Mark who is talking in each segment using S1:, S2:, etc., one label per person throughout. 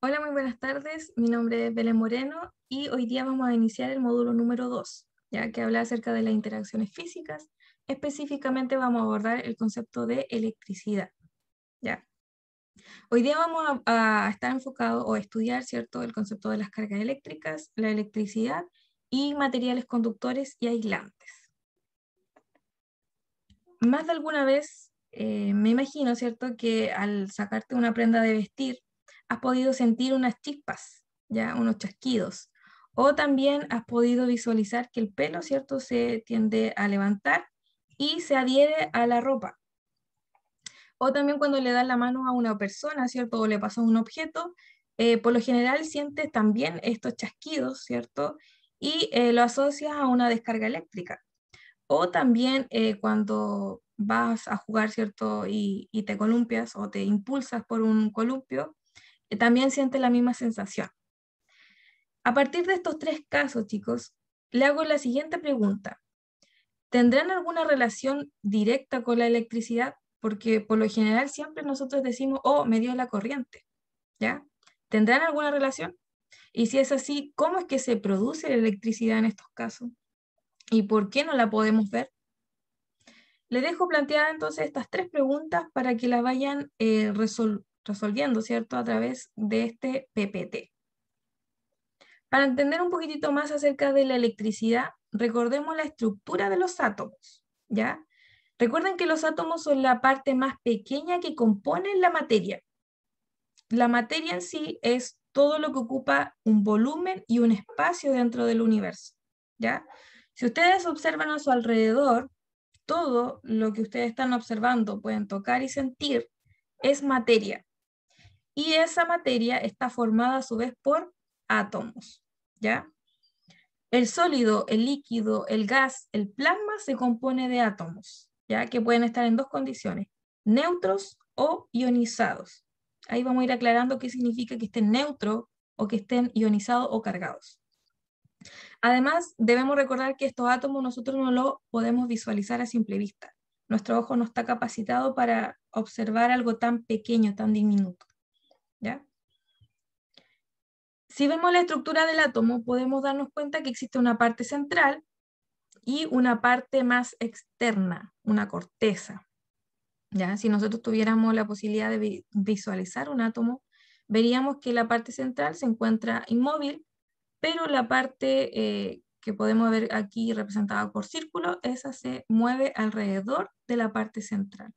S1: Hola, muy buenas tardes. Mi nombre es Belén Moreno y hoy día vamos a iniciar el módulo número 2, ya que habla acerca de las interacciones físicas. Específicamente vamos a abordar el concepto de electricidad. ¿ya? Hoy día vamos a, estar enfocado o a estudiar ¿cierto? el concepto de las cargas eléctricas, la electricidad y materiales conductores y aislantes. Más de alguna vez eh, me imagino, ¿cierto?, que al sacarte una prenda de vestir, has podido sentir unas chispas, ya unos chasquidos. O también has podido visualizar que el pelo, ¿cierto?, se tiende a levantar y se adhiere a la ropa. O también cuando le das la mano a una persona, ¿cierto?, o le pasas un objeto, eh, por lo general sientes también estos chasquidos, ¿cierto? Y eh, lo asocias a una descarga eléctrica. O también eh, cuando vas a jugar, ¿cierto? Y, y, te columpias o te impulsas por un columpio, eh, también siente la misma sensación. A partir de estos tres casos, chicos, le hago la siguiente pregunta. ¿Tendrán alguna relación directa con la electricidad? Porque por lo general siempre nosotros decimos, oh, me dio la corriente. ¿Ya? ¿Tendrán alguna relación? Y si es así, ¿cómo es que se produce la electricidad en estos casos? ¿Y por qué no la podemos ver? Le dejo planteada entonces estas tres preguntas para que las vayan eh, resolviendo resolviendo, ¿cierto?, a través de este PPT. Para entender un poquitito más acerca de la electricidad, recordemos la estructura de los átomos, ¿ya? Recuerden que los átomos son la parte más pequeña que compone la materia. La materia en sí es todo lo que ocupa un volumen y un espacio dentro del universo, ¿ya? Si ustedes observan a su alrededor, todo lo que ustedes están observando, pueden tocar y sentir, es materia y esa materia está formada a su vez por átomos, ¿ya? El sólido, el líquido, el gas, el plasma se compone de átomos, ¿ya? Que pueden estar en dos condiciones, neutros o ionizados. Ahí vamos a ir aclarando qué significa que estén neutros o que estén ionizados o cargados. Además, debemos recordar que estos átomos nosotros no los podemos visualizar a simple vista. Nuestro ojo no está capacitado para observar algo tan pequeño, tan diminuto si vemos la estructura del átomo, podemos darnos cuenta que existe una parte central y una parte más externa, una corteza. ¿Ya? Si nosotros tuviéramos la posibilidad de visualizar un átomo, veríamos que la parte central se encuentra inmóvil, pero la parte eh, que podemos ver aquí representada por círculo, esa se mueve alrededor de la parte central.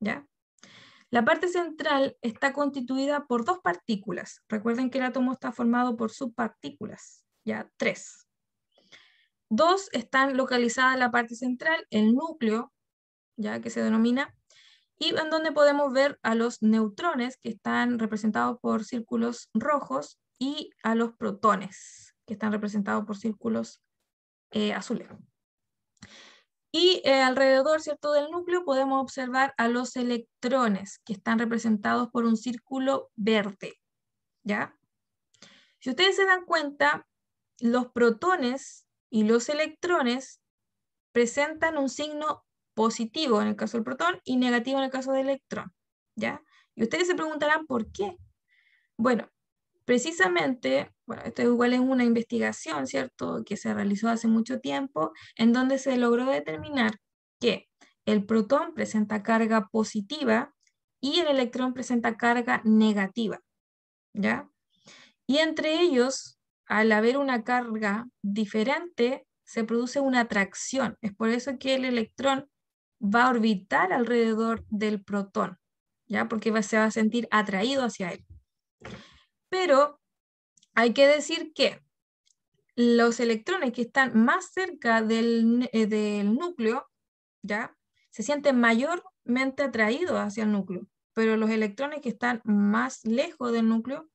S1: ¿Ya? La parte central está constituida por dos partículas. Recuerden que el átomo está formado por subpartículas, ya tres. Dos están localizadas en la parte central, el núcleo, ya que se denomina, y en donde podemos ver a los neutrones que están representados por círculos rojos y a los protones que están representados por círculos eh, azules. Y eh, alrededor ¿cierto? del núcleo podemos observar a los electrones que están representados por un círculo verde. ¿ya? Si ustedes se dan cuenta, los protones y los electrones presentan un signo positivo en el caso del protón y negativo en el caso del electrón. ¿ya? Y ustedes se preguntarán por qué. Bueno, Precisamente, bueno, esto igual es una investigación, ¿cierto?, que se realizó hace mucho tiempo, en donde se logró determinar que el protón presenta carga positiva y el electrón presenta carga negativa, ¿ya? Y entre ellos, al haber una carga diferente, se produce una atracción. Es por eso que el electrón va a orbitar alrededor del protón, ¿ya? Porque se va a sentir atraído hacia él. Pero hay que decir que los electrones que están más cerca eh, del, núcleo, ¿ya? Se sienten mayormente atraídos hacia el núcleo, pero los electrones que están más lejos del núcleo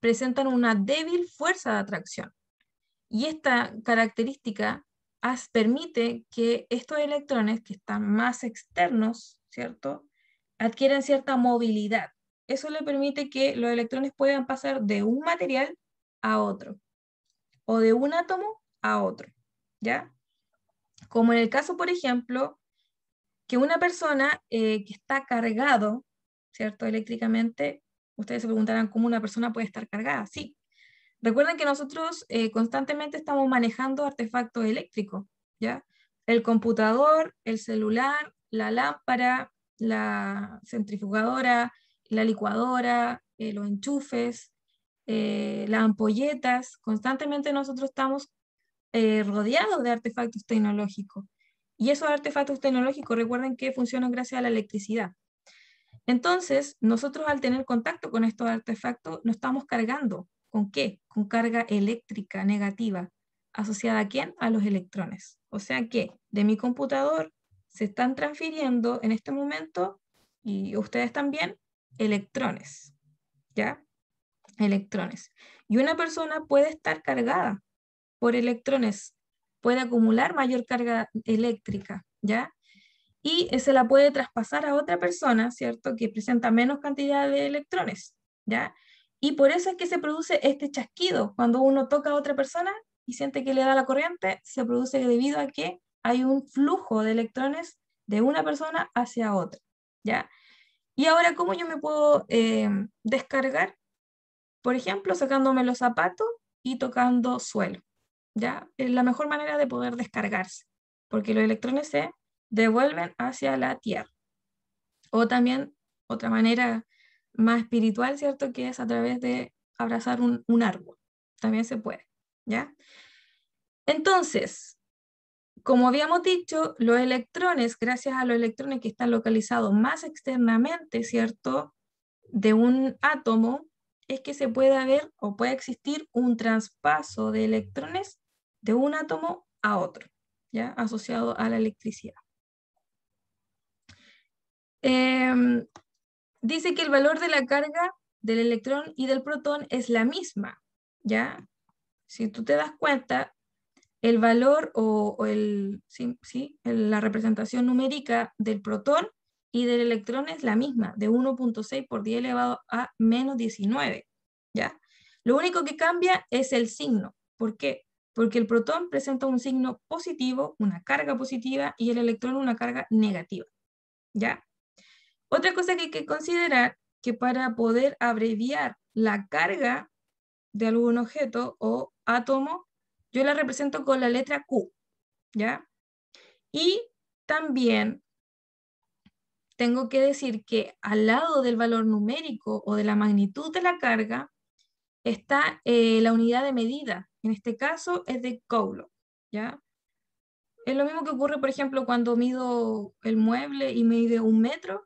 S1: presentan una débil fuerza de atracción. Y esta característica permite que estos electrones que están más externos, ¿cierto? Adquieren cierta movilidad eso le permite que los electrones puedan pasar de un material a otro o de un átomo a otro, ¿ya? Como en el caso, por ejemplo, que una persona eh, que está cargado, ¿cierto? Eléctricamente, ustedes se preguntarán cómo una persona puede estar cargada. Sí. Recuerden que nosotros eh, constantemente estamos manejando artefactos eléctricos, ¿ya? El computador, el celular, la lámpara, la centrifugadora, la licuadora, eh, los enchufes, eh, las ampolletas, constantemente nosotros estamos eh, rodeados de artefactos tecnológicos. Y esos artefactos tecnológicos, recuerden que funcionan gracias a la electricidad. Entonces, nosotros al tener contacto con estos artefactos, nos estamos cargando. ¿Con qué? Con carga eléctrica negativa. ¿Asociada a quién? A los electrones. O sea que de mi computador se están transfiriendo en este momento, y ustedes también, electrones, ¿ya? Electrones. Y una persona puede estar cargada por electrones, puede acumular mayor carga eléctrica, ¿ya? Y se la puede traspasar a otra persona, ¿cierto? Que presenta menos cantidad de electrones, ¿ya? Y por eso es que se produce este chasquido. Cuando uno toca a otra persona y siente que le da la corriente, se produce debido a que hay un flujo de electrones de una persona hacia otra, ¿ya? Y ahora, ¿cómo yo me puedo em, descargar? Por ejemplo, sacándome los zapatos y tocando suelo. ¿ya? Es la mejor manera de poder descargarse, porque los electrones se devuelven hacia la Tierra. O también otra manera más espiritual, ¿cierto? Que es a través de abrazar un, un árbol. También se puede, ¿ya? Entonces, como habíamos dicho, los electrones, gracias a los electrones que están localizados más externamente, ¿cierto?, de un átomo, es que se puede haber o puede existir un traspaso de electrones de un átomo a otro, ¿ya? asociado a la electricidad. Em, dice que el valor de la carga del electrón y del protón es la misma, ¿ya? Si tú te das cuenta, el valor o, el, la representación numérica del protón y del electrón es la misma, de 1.6 por 10 elevado a menos 19. ¿ya? Lo único que cambia es el signo. ¿Por qué? Porque el protón presenta un signo positivo, una carga positiva, y el electrón una carga negativa. ¿ya? Otra cosa que hay que considerar, que para poder abreviar la carga de algún objeto o átomo, yo la represento con la letra Q, ¿ya? Y también tengo que decir que al lado del valor numérico o de la magnitud de la carga está eh, la unidad de medida. En este caso es de Coulomb, ¿ya? Es lo mismo que ocurre, por ejemplo, cuando mido el mueble y mide un metro.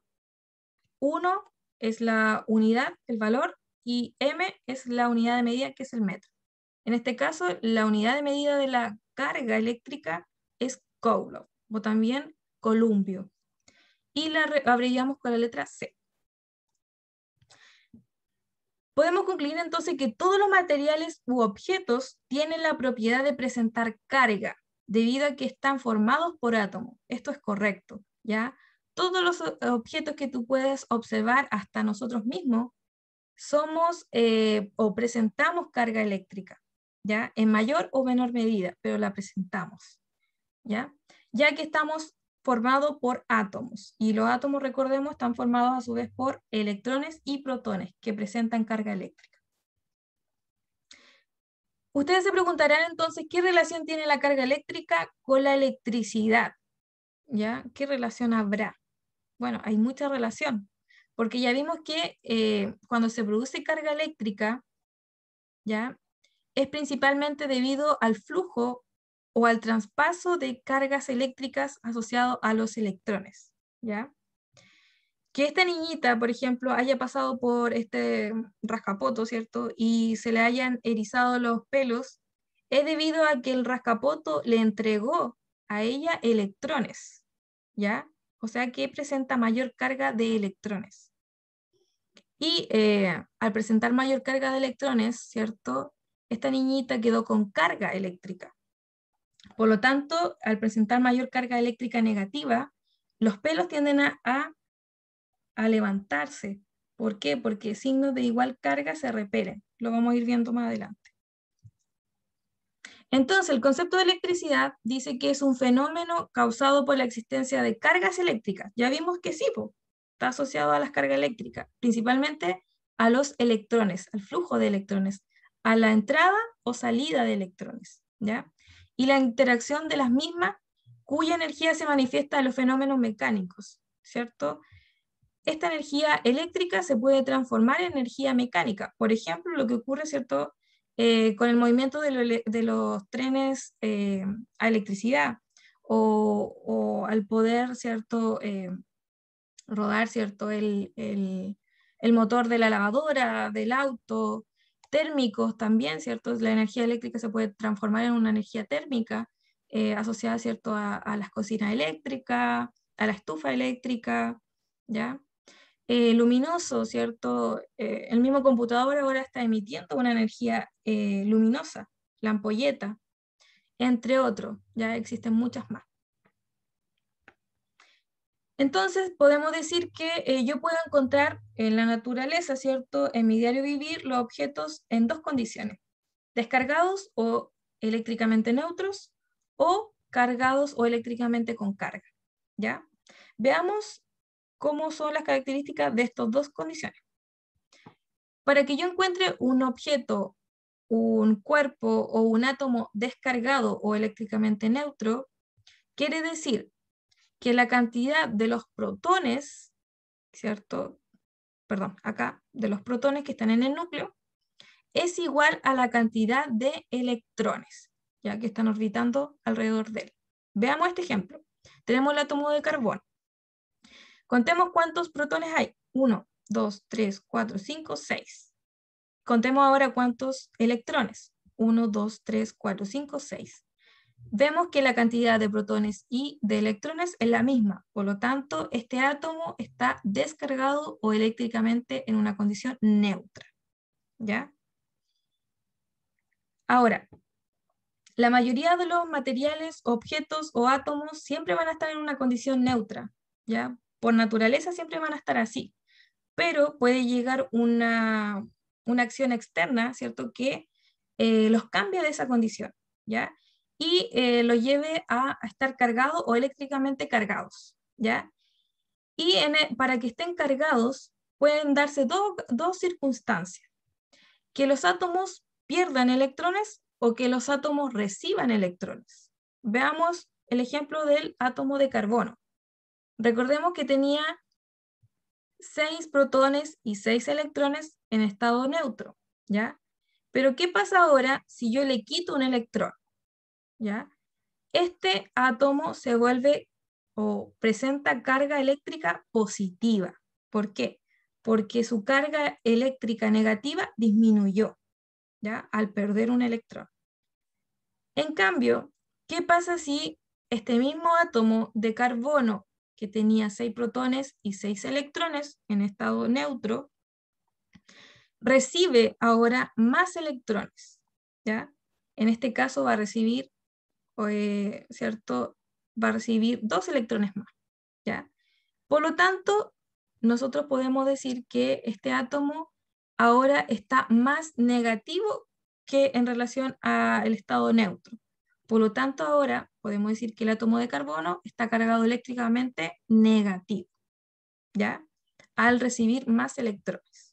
S1: Uno es la unidad, el valor, y m es la unidad de medida, que es el metro. En este caso, la unidad de medida de la carga eléctrica es Coulomb o también Columbio. Y la abreviamos con la letra C. Podemos concluir entonces que todos los materiales u objetos tienen la propiedad de presentar carga, debido a que están formados por átomos. Esto es correcto, ¿ya? Todos los objetos que tú puedes observar hasta nosotros mismos somos eh, o presentamos carga eléctrica. ¿ya? En mayor o menor medida, pero la presentamos, ¿ya? Ya que estamos formados por átomos, y los átomos, recordemos, están formados a su vez por electrones y protones, que presentan carga eléctrica. Ustedes se preguntarán entonces, ¿qué relación tiene la carga eléctrica con la electricidad? ¿Ya? ¿Qué relación habrá? Bueno, hay mucha relación, porque ya vimos que eh, cuando se produce carga eléctrica, ¿ya? es principalmente debido al flujo o al traspaso de cargas eléctricas asociado a los electrones. ¿ya? Que esta niñita, por ejemplo, haya pasado por este rascapoto, ¿cierto? Y se le hayan erizado los pelos, es debido a que el rascapoto le entregó a ella electrones, ¿ya? O sea que presenta mayor carga de electrones. Y eh, al presentar mayor carga de electrones, ¿cierto? esta niñita quedó con carga eléctrica. Por lo tanto, al presentar mayor carga eléctrica negativa, los pelos tienden a, levantarse. ¿Por qué? Porque signos de igual carga se repelen. Lo vamos a ir viendo más adelante. Entonces, el concepto de electricidad dice que es un fenómeno causado por la existencia de cargas eléctricas. Ya vimos que sí, está asociado a las cargas eléctricas, principalmente a los electrones, al flujo de electrones a la entrada o salida de electrones, ¿ya? Y la interacción de las mismas cuya energía se manifiesta en los fenómenos mecánicos, ¿cierto? Esta energía eléctrica se puede transformar en energía mecánica. Por ejemplo, lo que ocurre, ¿cierto? Eh, con el movimiento de, los trenes eh, a electricidad o, al poder, ¿cierto? Eh, rodar, ¿cierto? El, el, el motor de la lavadora, del auto, térmicos también, ¿cierto? La energía eléctrica se puede transformar en una energía térmica eh, asociada, ¿cierto?, a, las cocinas eléctricas, a la estufa eléctrica, ¿ya? Eh, luminoso, ¿cierto? Eh, el mismo computador ahora está emitiendo una energía luminosa, la ampolleta, entre otros, ya existen muchas más. Entonces, podemos decir que eh, yo puedo encontrar en la naturaleza, ¿cierto? En mi diario vivir, los objetos en dos condiciones, descargados o eléctricamente neutros o cargados o eléctricamente con carga, ¿ya? Veamos cómo son las características de estas dos condiciones. Para que yo encuentre un objeto, un cuerpo o un átomo descargado o eléctricamente neutro, quiere decir que la cantidad de los protones, ¿cierto? Perdón, acá, de los protones que están en el núcleo, es igual a la cantidad de electrones, ya que están orbitando alrededor de él. Veamos este ejemplo. Tenemos el átomo de carbón. Contemos cuántos protones hay. 1, 2, 3, 4, 5, 6. Contemos ahora cuántos electrones. 1, 2, 3, 4, 5, 6 vemos que la cantidad de protones y de electrones es la misma. Por lo tanto, este átomo está descargado o eléctricamente en una condición neutra. ¿Ya? Ahora, la mayoría de los materiales, objetos o átomos siempre van a estar en una condición neutra. ¿Ya? Por naturaleza siempre van a estar así. Pero puede llegar una, acción externa, ¿cierto? Que eh, los cambia de esa condición, ¿ya? y eh, lo lleve a, estar cargado o eléctricamente cargados, ¿ya? Y e, para que estén cargados pueden darse dos circunstancias, que los átomos pierdan electrones o que los átomos reciban electrones. Veamos el ejemplo del átomo de carbono. Recordemos que tenía seis protones y seis electrones en estado neutro, ¿ya? Pero ¿qué pasa ahora si yo le quito un electrón? ¿ya? Este átomo se vuelve o presenta carga eléctrica positiva. ¿Por qué? Porque su carga eléctrica negativa disminuyó, ¿ya? Al perder un electrón. En cambio, ¿qué pasa si este mismo átomo de carbono que tenía seis protones y seis electrones en estado neutro, recibe ahora más electrones. ¿ya? En este caso va a recibir eh, ¿cierto? Va a recibir dos electrones más, ¿ya? Por lo tanto, nosotros podemos decir que este átomo ahora está más negativo que en relación al estado neutro. Por lo tanto, ahora podemos decir que el átomo de carbono está cargado eléctricamente negativo, ¿ya? Al recibir más electrones.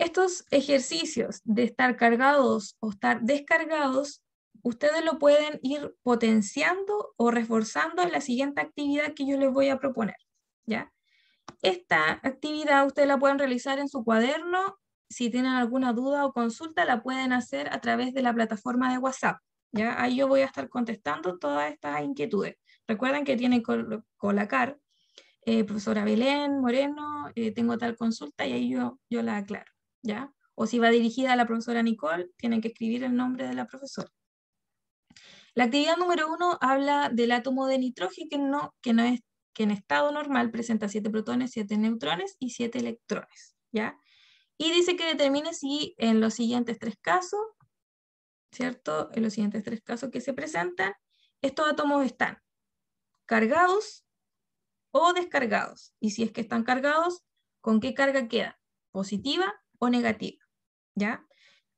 S1: Estos ejercicios de estar cargados o estar descargados, ustedes lo pueden ir potenciando o reforzando en la siguiente actividad que yo les voy a proponer. ¿ya? Esta actividad ustedes la pueden realizar en su cuaderno. Si tienen alguna duda o consulta, la pueden hacer a través de la plataforma de WhatsApp. ¿ya? Ahí yo voy a estar contestando todas estas inquietudes. Recuerden que tienen Colacar, eh, profesora Belén, Moreno, eh, tengo tal consulta y ahí yo la aclaro. O si va dirigida a la profesora Nicole, tienen que escribir el nombre de la profesora. La actividad número uno habla del átomo de nitrógeno, que, no es, que en estado normal presenta 7 protones, 7 neutrones y 7 electrones, Y dice que determine si en los siguientes tres casos, ¿cierto? En los siguientes tres casos que se presentan, estos átomos están cargados o descargados. Y si es que están cargados, ¿con qué carga queda? ¿Positiva o negativa, ¿ya?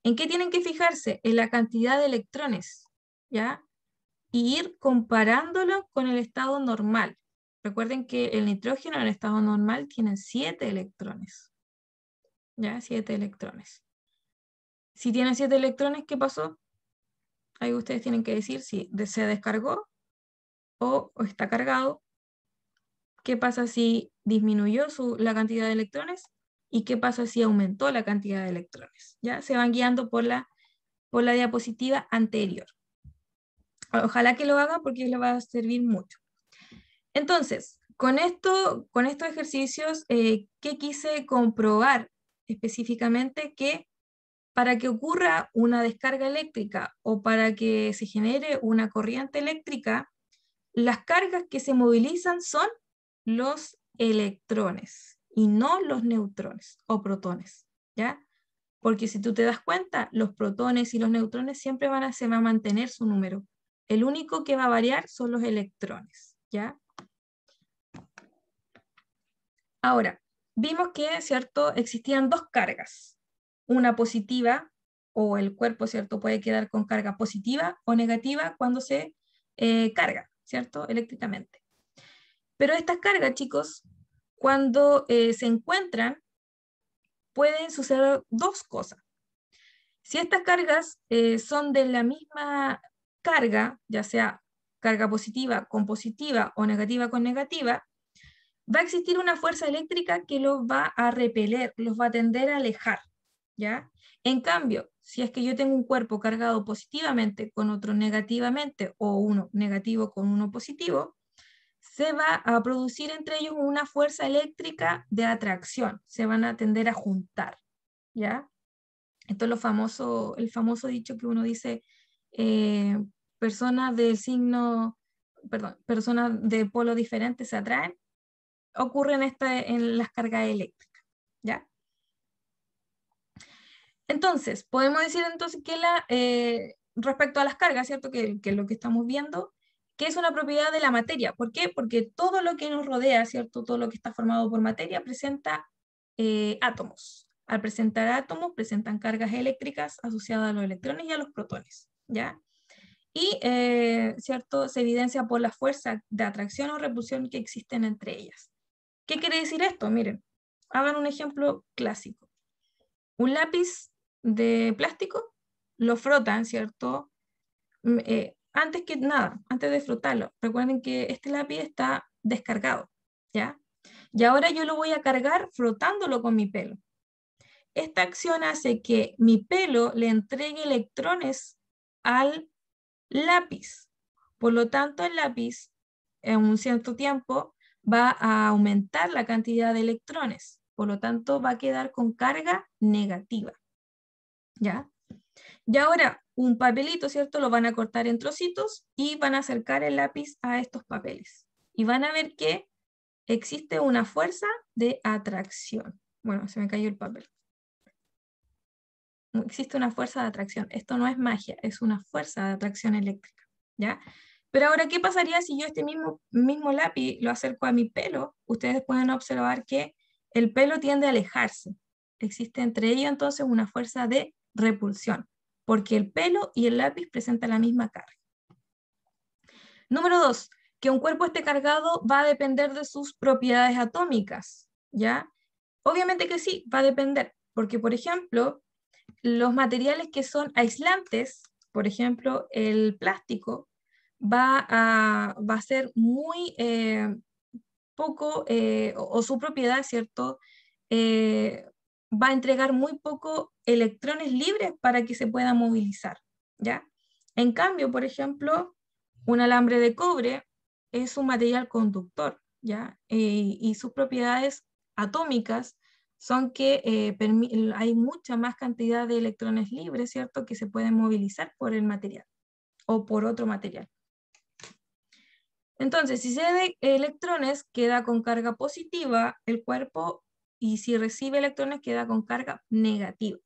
S1: ¿En qué tienen que fijarse? En la cantidad de electrones, ¿ya? Y ir comparándolo con el estado normal. Recuerden que el nitrógeno en el estado normal tiene 7 electrones, ¿ya? 7 electrones. Si tiene 7 electrones, ¿qué pasó? Ahí ustedes tienen que decir si se descargó o, está cargado. ¿Qué pasa si disminuyó su, la cantidad de electrones? y qué pasa si aumentó la cantidad de electrones. Ya se van guiando por la, diapositiva anterior. Ojalá que lo hagan porque les va a servir mucho. Entonces, con, esto, con estos ejercicios, eh, ¿qué quise comprobar específicamente? Que para que ocurra una descarga eléctrica o para que se genere una corriente eléctrica, las cargas que se movilizan son los electrones y no los neutrones o protones, ¿ya? Porque si tú te das cuenta, los protones y los neutrones siempre van a, se a mantener su número. El único que va a variar son los electrones, ¿ya? Ahora, vimos que, ¿cierto? Existían dos cargas, una positiva o el cuerpo, ¿cierto? Puede quedar con carga positiva o negativa cuando se eh, carga, ¿cierto? Eléctricamente. Pero estas cargas, chicos, cuando eh, se encuentran, pueden suceder dos cosas. Si estas cargas eh, son de la misma carga, ya sea carga positiva con positiva o negativa con negativa, va a existir una fuerza eléctrica que los va a repeler, los va a tender a alejar, ¿ya? En cambio, si es que yo tengo un cuerpo cargado positivamente con otro negativamente o uno negativo con uno positivo, se va a producir entre ellos una fuerza eléctrica de atracción, se van a tender a juntar, ¿ya? Esto es lo famoso, el famoso dicho que uno dice, eh, personas del signo, perdón, personas de polo diferente se atraen, ocurre este, en, las cargas eléctricas, ¿ya? Entonces, podemos decir entonces que la, eh, respecto a las cargas, ¿cierto? Que, que lo que estamos viendo, que es una propiedad de la materia. ¿Por qué? Porque todo lo que nos rodea, ¿cierto? Todo lo que está formado por materia presenta eh, átomos. Al presentar átomos, presentan cargas eléctricas asociadas a los electrones y a los protones, ¿ya? Y, eh, ¿cierto? Se evidencia por la fuerza de atracción o repulsión que existen entre ellas. ¿Qué quiere decir esto? Miren, hagan un ejemplo clásico. Un lápiz de plástico lo frotan, ¿cierto? Mm, eh, antes que nada, antes de frotarlo, recuerden que este lápiz está descargado, ¿ya? Y ahora yo lo voy a cargar frotándolo con mi pelo. Esta acción hace que mi pelo le entregue electrones al lápiz. Por lo tanto, el lápiz en un cierto tiempo va a aumentar la cantidad de electrones. Por lo tanto, va a quedar con carga negativa. ¿Ya? Y ahora, un papelito, ¿cierto? Lo van a cortar en trocitos y van a acercar el lápiz a estos papeles. Y van a ver que existe una fuerza de atracción. Bueno, se me cayó el papel. Existe una fuerza de atracción. Esto no es magia, es una fuerza de atracción eléctrica, ¿ya? Pero ahora, ¿qué pasaría si yo este mismo, mismo lápiz lo acerco a mi pelo? Ustedes pueden observar que el pelo tiende a alejarse. Existe entre ellos entonces una fuerza de repulsión porque el pelo y el lápiz presentan la misma carga. Número dos, que un cuerpo esté cargado va a depender de sus propiedades atómicas, ¿ya? Obviamente que sí, va a depender, porque por ejemplo, los materiales que son aislantes, por ejemplo, el plástico, va a, ser muy eh, poco, eh, o, su propiedad, ¿cierto? Eh, va a entregar muy poco electrones libres para que se pueda movilizar, ¿ya? En cambio, por ejemplo, un alambre de cobre es un material conductor, ¿ya? Eh, y sus propiedades atómicas son que eh, hay mucha más cantidad de electrones libres, ¿cierto?, que se pueden movilizar por el material o por otro material. Entonces, si se de electrones queda con carga positiva, el cuerpo y si recibe electrones queda con carga negativa.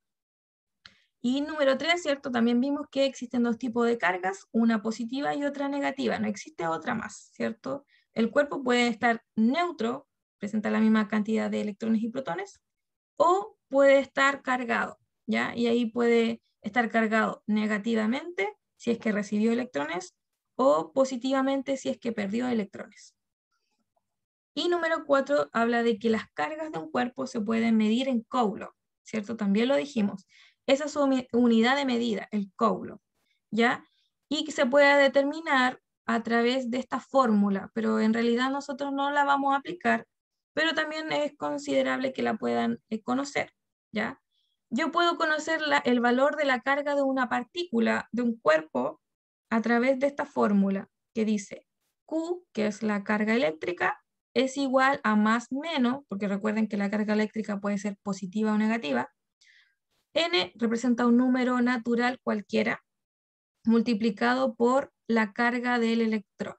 S1: Y número tres, ¿cierto? También vimos que existen dos tipos de cargas, una positiva y otra negativa, no existe otra más, ¿cierto? El cuerpo puede estar neutro, presenta la misma cantidad de electrones y protones, o puede estar cargado, ¿ya? Y ahí puede estar cargado negativamente si es que recibió electrones o positivamente si es que perdió electrones. Y número cuatro, habla de que las cargas de un cuerpo se pueden medir en coulo, ¿cierto? También lo dijimos. Esa es su unidad de medida, el coulo, ¿ya? Y que se pueda determinar a través de esta fórmula, pero en realidad nosotros no la vamos a aplicar, pero también es considerable que la puedan eh, conocer, ¿ya? Yo puedo conocer el valor de la carga de una partícula de un cuerpo a través de esta fórmula que dice Q, que es la carga eléctrica, es igual a más menos, porque recuerden que la carga eléctrica puede ser positiva o negativa, n representa un número natural cualquiera multiplicado por la carga del electrón,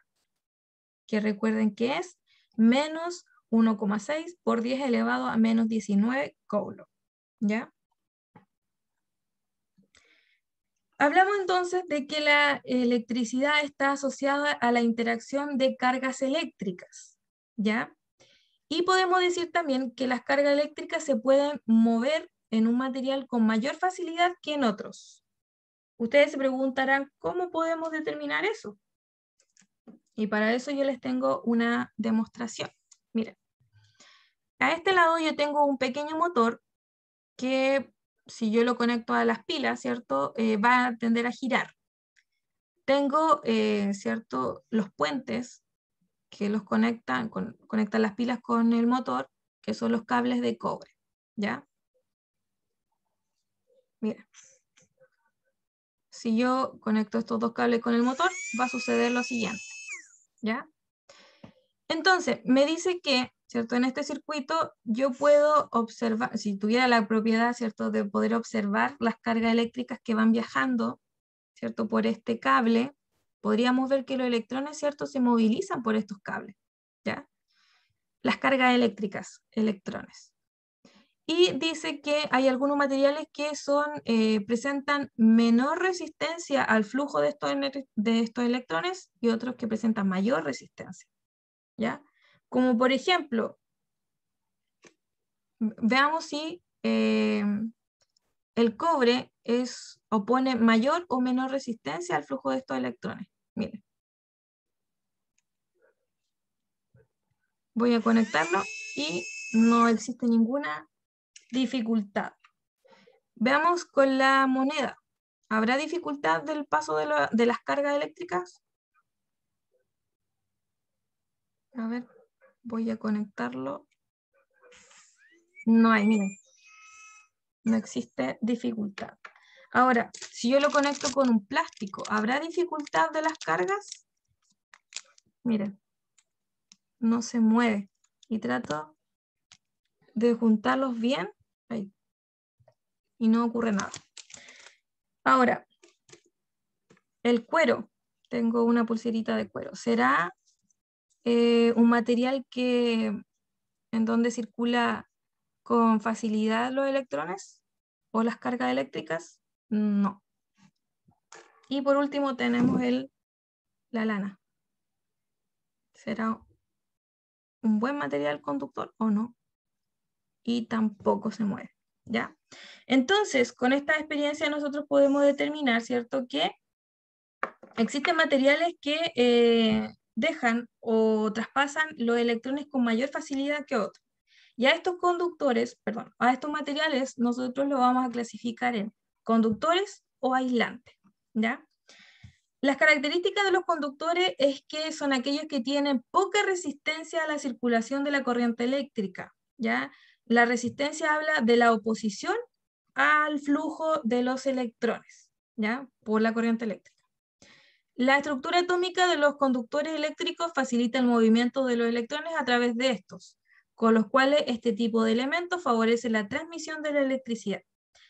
S1: que recuerden que es menos 1,6 por 10 elevado a menos 19 coulomb. ¿Ya? Hablamos entonces de que la electricidad está asociada a la interacción de cargas eléctricas. ¿ya? Y podemos decir también que las cargas eléctricas se pueden mover en un material con mayor facilidad que en otros. Ustedes se preguntarán, ¿cómo podemos determinar eso? Y para eso yo les tengo una demostración. Miren, a este lado yo tengo un pequeño motor que si yo lo conecto a las pilas, ¿cierto? Eh, va a tender a girar. Tengo, eh, ¿cierto? Los puentes que los conectan, conectan las pilas con el motor, que son los cables de cobre, ¿ya? Mira. Si yo conecto estos dos cables con el motor, va a suceder lo siguiente, ¿ya? Entonces, me dice que, ¿cierto? En este circuito yo puedo observar, si tuviera la propiedad, ¿cierto? De poder observar las cargas eléctricas que van viajando, ¿cierto? Por este cable, podríamos ver que los electrones, ¿cierto?, se movilizan por estos cables, ¿ya? Las cargas eléctricas, electrones. Y dice que hay algunos materiales que son, eh, presentan menor resistencia al flujo de estos, de estos electrones y otros que presentan mayor resistencia, ¿ya? Como por ejemplo, veamos si eh, el cobre es, opone mayor o menor resistencia al flujo de estos electrones. Miren. Voy a conectarlo y no existe ninguna dificultad. Veamos con la moneda. ¿Habrá dificultad del paso de, de las cargas eléctricas? A ver, voy a conectarlo. No hay, miren. No existe dificultad. Ahora, si yo lo conecto con un plástico, ¿habrá dificultad de las cargas? Miren, no se mueve. Y trato de juntarlos bien. Ahí. Y no ocurre nada. Ahora, el cuero. Tengo una pulserita de cuero. ¿Será eh, un material que en donde circula con facilidad los electrones o las cargas eléctricas? No. Y por último tenemos el, la lana. ¿Será un buen material conductor o no? Y tampoco se mueve, ¿ya? Entonces, con esta experiencia nosotros podemos determinar, ¿cierto? Que existen materiales que eh, dejan o traspasan los electrones con mayor facilidad que otros. Y a estos conductores, perdón, a estos materiales nosotros los vamos a clasificar en conductores o aislantes. ¿ya? Las características de los conductores es que son aquellos que tienen poca resistencia a la circulación de la corriente eléctrica. ¿ya? La resistencia habla de la oposición al flujo de los electrones ¿ya? por la corriente eléctrica. La estructura atómica de los conductores eléctricos facilita el movimiento de los electrones a través de estos, con los cuales este tipo de elementos favorece la transmisión de la electricidad.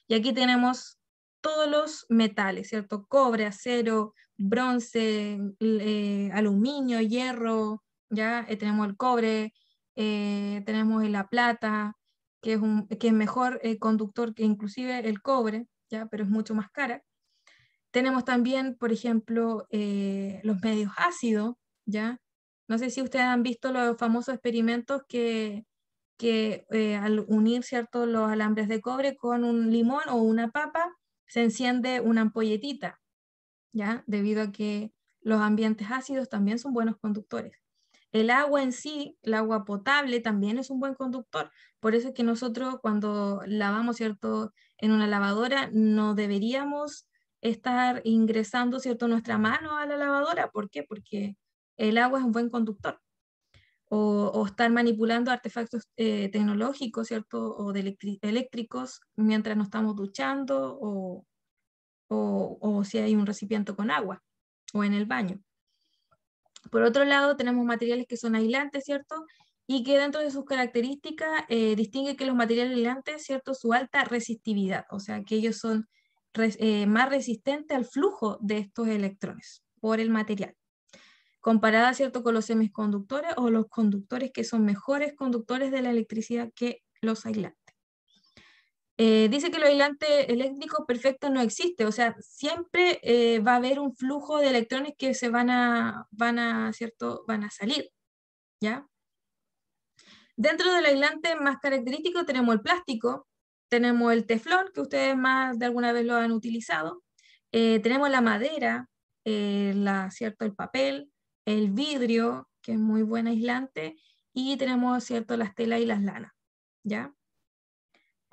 S1: Y aquí tenemos todos los metales, ¿cierto? Cobre, acero, bronce, eh, aluminio, hierro, ya eh, tenemos el cobre, eh, tenemos la plata, que es, que es mejor conductor que inclusive el cobre, ya, pero es mucho más cara. Tenemos también, por ejemplo, los medios ácidos, ya. No sé si ustedes han visto los famosos experimentos que, que al unir ciertos los alambres de cobre con un limón o una papa, se enciende una ampolletita, ¿ya? Debido a que los ambientes ácidos también son buenos conductores. El agua en sí, el agua potable, también es un buen conductor. Por eso es que nosotros cuando lavamos, ¿cierto? En una lavadora, no deberíamos estar ingresando, ¿cierto? Nuestra mano a la lavadora. ¿Por qué? Porque el agua es un buen conductor o, o estar manipulando artefactos eh, tecnológicos, ¿cierto? O de eléctricos mientras nos estamos duchando o, si hay un recipiente con agua o en el baño. Por otro lado, tenemos materiales que son aislantes, ¿cierto? Y que dentro de sus características eh, distingue que los materiales aislantes, ¿cierto? Su alta resistividad, o sea, que ellos son eh, más resistentes al flujo de estos electrones por el material comparada ¿cierto? con los semiconductores o los conductores que son mejores conductores de la electricidad que los aislantes. Eh, dice que el aislante eléctrico perfecto no existe, o sea, siempre eh, va a haber un flujo de electrones que se van a, van a, ¿cierto? Van a salir, Dentro del aislante más característico tenemos el plástico, tenemos el teflón, que ustedes más de alguna vez lo han utilizado, eh, tenemos la madera, la, ¿cierto? el papel, el vidrio, que es muy buen aislante, y tenemos, ¿cierto?, las telas y las lanas, ¿ya?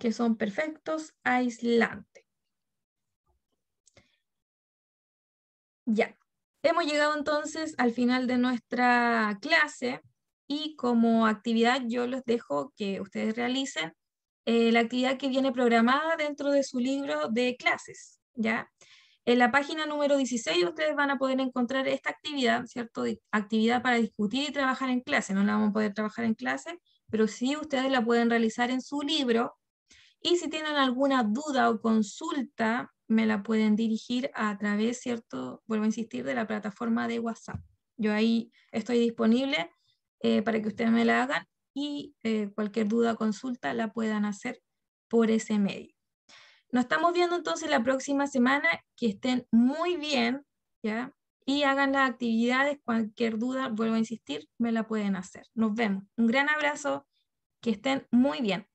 S1: Que son perfectos aislantes. Ya, hemos llegado entonces al final de nuestra clase y como actividad yo les dejo que ustedes realicen eh, la actividad que viene programada dentro de su libro de clases, ¿ya? En la página número 16 ustedes van a poder encontrar esta actividad, ¿cierto? Actividad para discutir y trabajar en clase. No la vamos a poder trabajar en clase, pero sí ustedes la pueden realizar en su libro. Y si tienen alguna duda o consulta, me la pueden dirigir a través, ¿cierto? Vuelvo a insistir, de la plataforma de WhatsApp. Yo ahí estoy disponible eh, para que ustedes me la hagan y eh, cualquier duda o consulta la puedan hacer por ese medio. Nos estamos viendo entonces la próxima semana. Que estén muy bien, ¿ya? Y hagan las actividades. Cualquier duda, vuelvo a insistir, me la pueden hacer. Nos vemos. Un gran abrazo. Que estén muy bien.